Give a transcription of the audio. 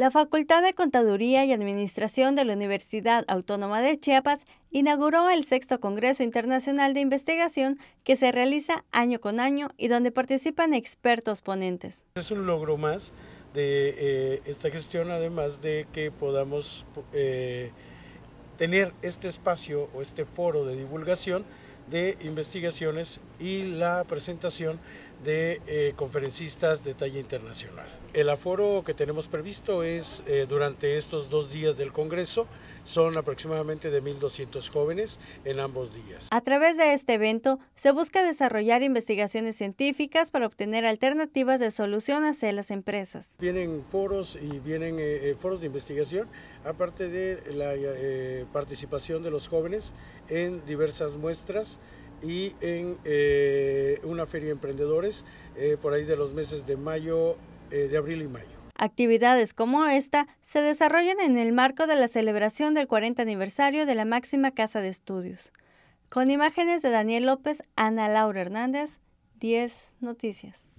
La Facultad de Contaduría y Administración de la Universidad Autónoma de Chiapas inauguró el sexto Congreso Internacional de Investigación que se realiza año con año y donde participan expertos ponentes. Es un logro más de eh, esta gestión, además de que podamos eh, tener este espacio o este foro de divulgación de investigaciones y la presentación de eh, conferencistas de talla internacional. El aforo que tenemos previsto es eh, durante estos dos días del Congreso, son aproximadamente de 1.200 jóvenes en ambos días. A través de este evento se busca desarrollar investigaciones científicas para obtener alternativas de solución hacia las empresas. Vienen foros y vienen eh, foros de investigación, aparte de la participación de los jóvenes en diversas muestras y en eh, una feria de emprendedores eh, por ahí de los meses de mayo, eh, de abril y mayo. Actividades como esta se desarrollan en el marco de la celebración del 40 aniversario de la máxima casa de estudios. Con imágenes de Daniel López, Ana Laura Hernández, 10 Noticias.